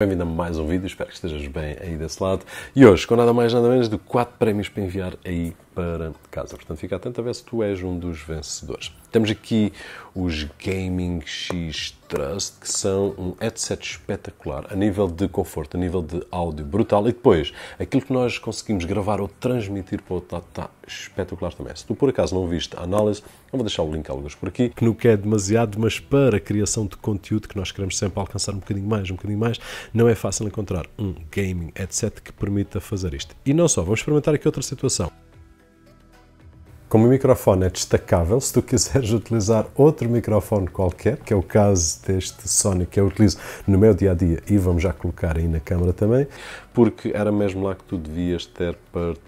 Bem-vindo a mais um vídeo, espero que estejas bem aí desse lado. E hoje, com nada mais nada menos do 4 prémios para enviar aí para casa. Portanto, fica atento a ver se tu és um dos vencedores. Temos aqui os Gaming X Trust, que são um headset espetacular a nível de conforto, a nível de áudio brutal. E depois, aquilo que nós conseguimos gravar ou transmitir para o outro lado está espetacular também. Se tu por acaso não viste a análise, eu vou deixar o link alguns por aqui, que nunca é demasiado, mas para a criação de conteúdo que nós queremos sempre alcançar um bocadinho mais, um bocadinho mais, não é fácil encontrar um gaming headset que permita fazer isto. E não só, vamos experimentar aqui outra situação. Como o microfone é destacável, se tu quiseres utilizar outro microfone qualquer, que é o caso deste Sony que eu utilizo no meu dia a dia e vamos já colocar aí na câmara também, porque era mesmo lá que tu devias ter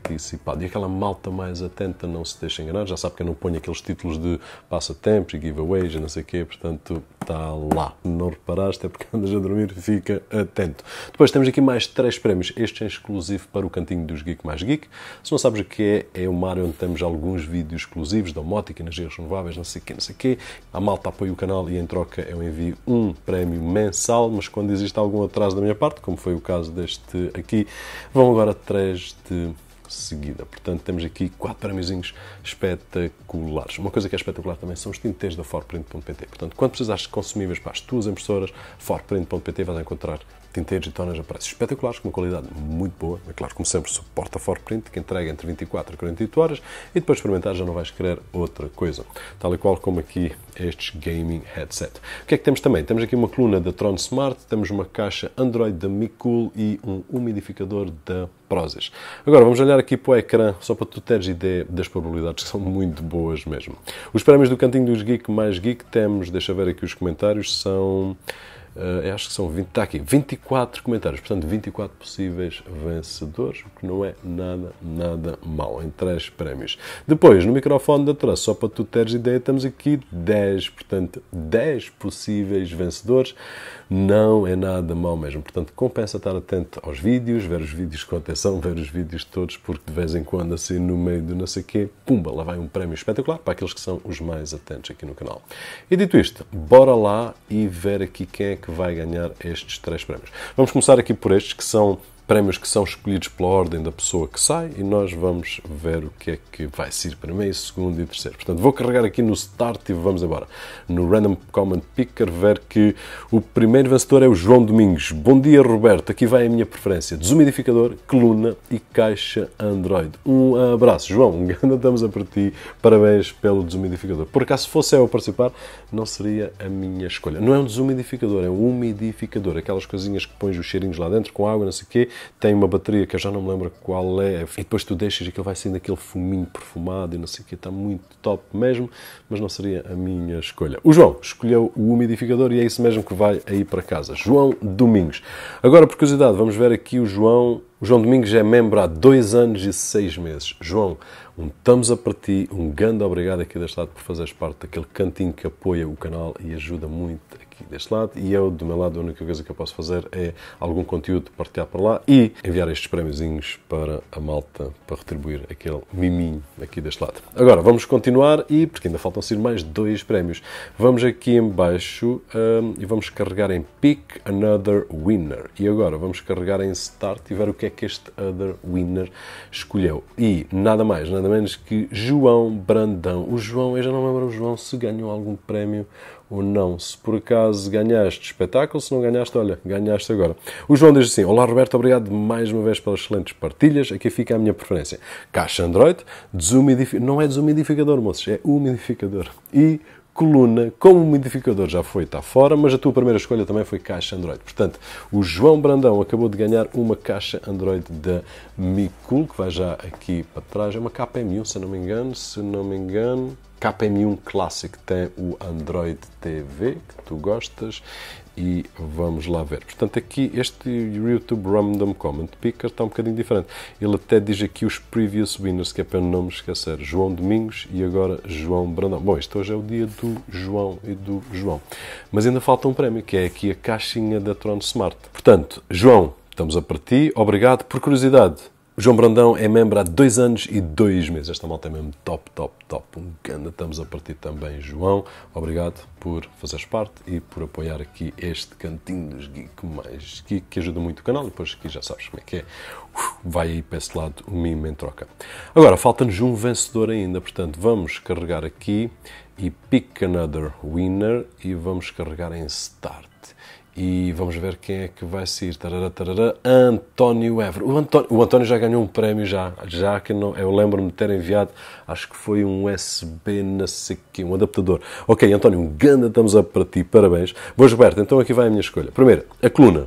participado. E aquela malta mais atenta não se deixa enganar, já sabe que eu não ponho aqueles títulos de passatempos e giveaways e não sei o quê, portanto está lá. Não reparaste, é porque andas a dormir, fica atento. Depois temos aqui mais três prémios. Este é exclusivo para o cantinho dos Geek mais Geek. Se não sabes o que é, é uma área onde temos alguns vídeos exclusivos da energias renováveis, não sei o que, não sei o quê. A malta apoia o canal e em troca eu envio um prémio mensal, mas quando existe algum atraso da minha parte, como foi o caso deste aqui, vão agora três de seguida. Portanto, temos aqui quatro prémiozinhos espetaculares. Uma coisa que é espetacular também são os tinteiros da forprint.pt. Portanto, quando precisares de consumíveis para as tuas impressoras, forprint.pt vais encontrar tinteiros e tonas a preços espetaculares, com uma qualidade muito boa. É claro, como sempre, suporta for print, que entrega entre 24 e 48 horas e depois de experimentar já não vais querer outra coisa. Tal e qual como aqui é estes gaming headset. O que é que temos também? Temos aqui uma coluna da Tron Smart, temos uma caixa Android da Micool e um umidificador da Prozis. Agora vamos olhar aqui para o ecrã, só para tu teres ideia das probabilidades, que são muito boas mesmo. Os prémios do Cantinho dos Geek mais Geek temos, deixa ver aqui os comentários, são Uh, acho que são 20, está aqui, 24 comentários, portanto 24 possíveis vencedores, o que não é nada, nada mal, em 3 prémios. Depois, no microfone da Trust, só para tu teres ideia, temos aqui 10, portanto 10 possíveis vencedores, não é nada mal mesmo, portanto compensa estar atento aos vídeos, ver os vídeos com atenção, ver os vídeos todos, porque de vez em quando, assim no meio do não sei quê, pumba, lá vai um prémio espetacular para aqueles que são os mais atentos aqui no canal. E dito isto, bora lá e ver aqui quem é que vai ganhar estes três prémios. Vamos começar aqui por estes que são prémios que são escolhidos pela ordem da pessoa que sai e nós vamos ver o que é que vai ser primeiro, segundo e terceiro. Portanto, vou carregar aqui no Start e vamos embora. No Random Comment Picker, ver que o primeiro vencedor é o João Domingos. Bom dia, Roberto. Aqui vai a minha preferência: desumidificador, coluna e caixa Android. Um abraço, João. Um grande estamos a partir. ti. Parabéns pelo desumidificador. Por acaso, se fosse eu a participar, não seria a minha escolha. Não é um desumidificador, é um umidificador. Aquelas coisinhas que pões os cheirinhos lá dentro com água, não sei o quê tem uma bateria que eu já não me lembro qual é, e depois tu deixas e aquilo vai saindo aquele fuminho perfumado e não sei o que, está muito top mesmo, mas não seria a minha escolha. O João escolheu o umidificador e é isso mesmo que vai aí para casa. João Domingos. Agora, por curiosidade, vamos ver aqui o João o João Domingos é membro há dois anos e seis meses. João, um thumbs a partir, um grande obrigado aqui deste lado por fazeres parte daquele cantinho que apoia o canal e ajuda muito aqui deste lado. E eu, do meu lado, a única coisa que eu posso fazer é algum conteúdo partilhar para lá e enviar estes prémiozinhos para a malta para retribuir aquele miminho aqui deste lado. Agora, vamos continuar e, porque ainda faltam ser mais dois prémios, vamos aqui embaixo um, e vamos carregar em Pick Another Winner. E agora vamos carregar em Start e ver o que é é que este Other Winner escolheu. E nada mais, nada menos que João Brandão. O João, eu já não lembro, o João, se ganhou algum prémio ou não. Se por acaso ganhaste espetáculo, se não ganhaste, olha, ganhaste agora. O João diz assim: Olá Roberto, obrigado mais uma vez pelas excelentes partilhas. Aqui fica a minha preferência. Caixa Android, desumidificador. Não é desumidificador, moços, é umidificador. E coluna como modificador já foi, está fora, mas a tua primeira escolha também foi caixa Android. Portanto, o João Brandão acabou de ganhar uma caixa Android da Mikul, que vai já aqui para trás, é uma KM1, se não me engano, se não me engano, KM1 Classic tem o Android TV, que tu gostas, e vamos lá ver. Portanto, aqui este YouTube Random Comment Picker está um bocadinho diferente. Ele até diz aqui os previous winners, que é para não me esquecer. João Domingos e agora João Brandão. Bom, isto hoje é o dia do João e do João. Mas ainda falta um prémio, que é aqui a caixinha da Tron Smart. Portanto, João, estamos a partir. Obrigado por curiosidade. João Brandão é membro há dois anos e dois meses. Esta malta é mesmo top, top, top. Um grande. Estamos a partir também, João. Obrigado por fazeres parte e por apoiar aqui este cantinho dos Geek Mais Geek, que ajuda muito o canal. Depois aqui já sabes como é que é. Uf, vai aí para esse lado o mimo em troca. Agora, falta-nos um vencedor ainda. Portanto, vamos carregar aqui e pick another winner e vamos carregar em start. E vamos ver quem é que vai sair. Tarará, tarará. António Évora. O António, o António já ganhou um prémio, já. já que não, eu lembro-me de ter enviado, acho que foi um USB, não sei quê, um adaptador. Ok, António, um grande thumbs up para ti, parabéns. Boa, Gilberto, então aqui vai a minha escolha. Primeiro, a coluna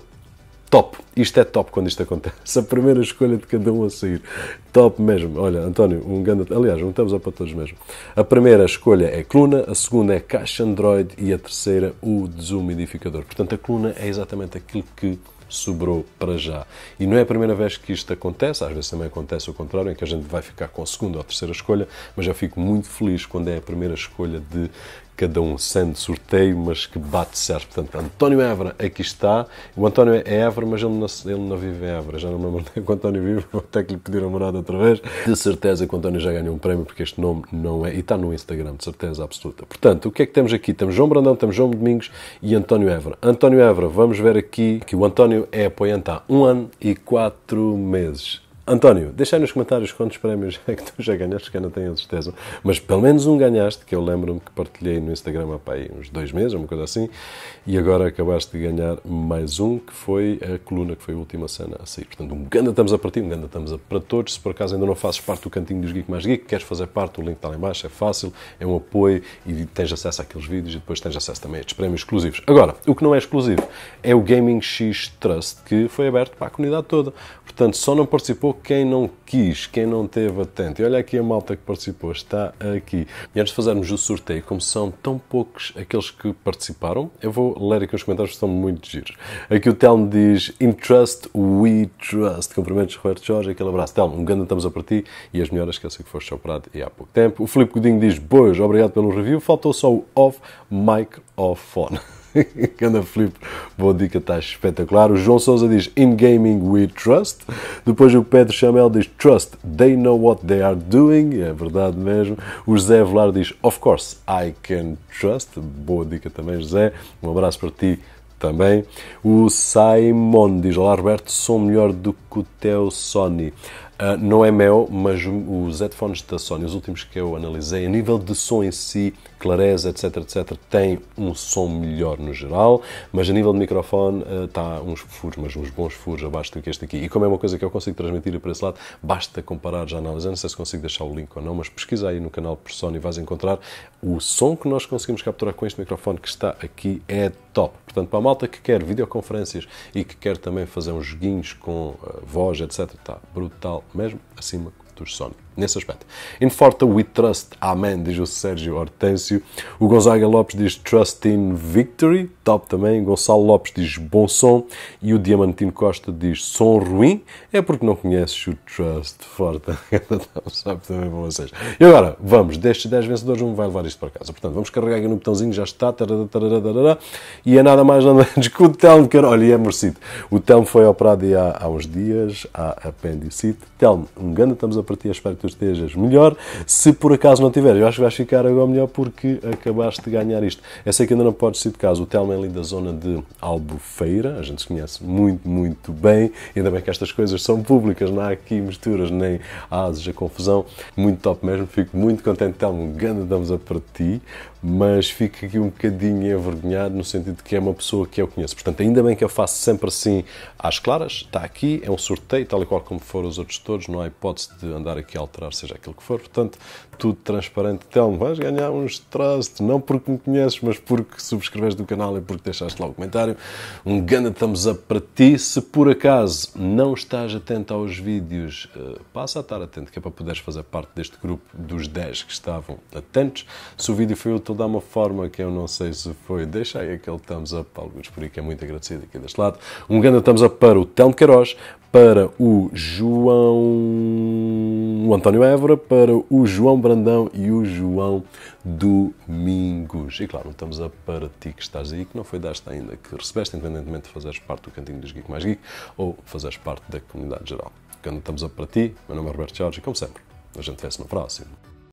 top. Isto é top quando isto acontece. A primeira escolha de cada um a sair. Top mesmo. Olha, António, um grande. Aliás, um a para todos mesmo. A primeira escolha é cluna a segunda é caixa Android e a terceira o desumidificador. Portanto, a cluna é exatamente aquilo que sobrou para já. E não é a primeira vez que isto acontece, às vezes também acontece o contrário, em que a gente vai ficar com a segunda ou a terceira escolha, mas eu fico muito feliz quando é a primeira escolha de cada um sendo sorteio, mas que bate certo. Portanto, António é Évora, aqui está. O António é Évora, mas ele não, ele não vive em Évora. Já não me lembro que o António vive, vou até que lhe pedir a morada outra vez. De certeza que o António já ganhou um prémio, porque este nome não é. E está no Instagram, de certeza absoluta. Portanto, o que é que temos aqui? Temos João Brandão, temos João Domingos e António Évora. António Évora, vamos ver aqui que o António é apoiante há um ano e quatro meses. António, deixai nos comentários quantos prémios é que tu já ganhaste, que eu não tenho a certeza, mas pelo menos um ganhaste, que eu lembro-me que partilhei no Instagram há pá, uns dois meses, uma coisa assim, e agora acabaste de ganhar mais um, que foi a coluna, que foi a última cena a sair. Portanto, um grande estamos a partir, um grande estamos a para todos. Se por acaso ainda não fazes parte do Cantinho dos Geek Mais Geek, queres fazer parte, o link está lá em baixo, é fácil, é um apoio e tens acesso àqueles vídeos e depois tens acesso também a estes prémios exclusivos. Agora, o que não é exclusivo é o Gaming X Trust, que foi aberto para a comunidade toda. Portanto, só não participou quem não quis, quem não teve atento. E olha aqui a malta que participou, está aqui. E antes de fazermos o sorteio, como são tão poucos aqueles que participaram, eu vou ler aqui os comentários que são muito giros. Aqui o Telmo diz: In trust, we trust. Cumprimentos, Roberto Jorge, aquele abraço. Telmo, um grande estamos a partir e as melhores que eu que foste operado e há pouco tempo. O Filipe Godinho diz: Boas, obrigado pelo review. Faltou só o off, mic, off, phone. Ganda Filipe, boa dica, está espetacular. O João Souza diz In Gaming We Trust. Depois o Pedro Chamel diz Trust, they know what they are doing. É verdade mesmo. O José Velar diz Of course, I can trust. Boa dica também, José. Um abraço para ti também. O Simon diz: Olá, Roberto, sou melhor do que o teu Sony. Ah, não é meu, mas os headphones da Sony, os últimos que eu analisei, a nível de som em si, clareza, etc, etc, tem um som melhor no geral, mas a nível de microfone está ah, uh, uns furos, mas uns bons furos abaixo do que este aqui. E como é uma coisa que eu consigo transmitir para esse lado, basta comparar já analisando, não sei se consigo deixar o link ou não, mas pesquisa aí no canal por Sony e vais encontrar o som que nós conseguimos capturar com este microfone que está aqui é top. Portanto, para a malta que quer videoconferências e que quer também fazer uns joguinhos com eh, voz, etc., está brutal mesmo, acima dos Sony, nesse aspecto. In we trust, amém, diz o Sérgio Hortêncio. O Gonzaga Lopes diz trust in victory, top também. Gonçalo Lopes diz bom som. E o Diamantino Costa diz som ruim, é porque não conheces o trust Forta. Sabe também para vocês. E agora, vamos, destes 10 vencedores, um vai levar isto para casa. Portanto, vamos carregar aqui no botãozinho, já está, e é nada mais nada menos que o Telmo, que olha, e é merecido. O Telmo foi operado há, há uns dias, há apendicite. Telmo, um grande estamos a eu para ti, eu espero que tu estejas melhor. Se por acaso não tiveres, eu acho que vais ficar agora melhor porque acabaste de ganhar isto. Eu sei que ainda não pode ser de caso O Telmo é ali da zona de Albufeira, a gente se conhece muito, muito bem. Ainda bem que estas coisas são públicas, não há aqui misturas nem asas a confusão. Muito top mesmo, fico muito contente, Telmo. Um grande damos a para ti mas fico aqui um bocadinho envergonhado no sentido de que é uma pessoa que eu conheço. Portanto, ainda bem que eu faço sempre assim às claras, está aqui, é um sorteio, tal e qual como foram os outros todos, não há hipótese de andar aqui a alterar, seja aquilo que for. Portanto, tudo transparente. Telmo, vais ganhar uns trust, não porque me conheces, mas porque subscreves do canal e porque deixaste lá o comentário. Um grande thumbs up para ti. Se por acaso não estás atento aos vídeos, eh, passa a estar atento, que é para poderes fazer parte deste grupo dos 10 que estavam atentos. Se o vídeo foi útil, aquilo dá uma forma que eu não sei se foi. Deixa aí aquele thumbs up para alguns, por que é muito agradecido aqui deste lado. Um grande thumbs up para o Telmo Queiroz, para o João. o António Évora, para o João Brandão e o João Domingos. E claro, um thumbs up para ti que estás aí, que não foi desta ainda, que recebeste, independentemente de fazeres parte do Cantinho dos Geek Mais Geek ou fazeres parte da comunidade geral. Um grande thumbs up para ti. Meu nome é Roberto Jorge e, como sempre, a gente vê-se no próximo.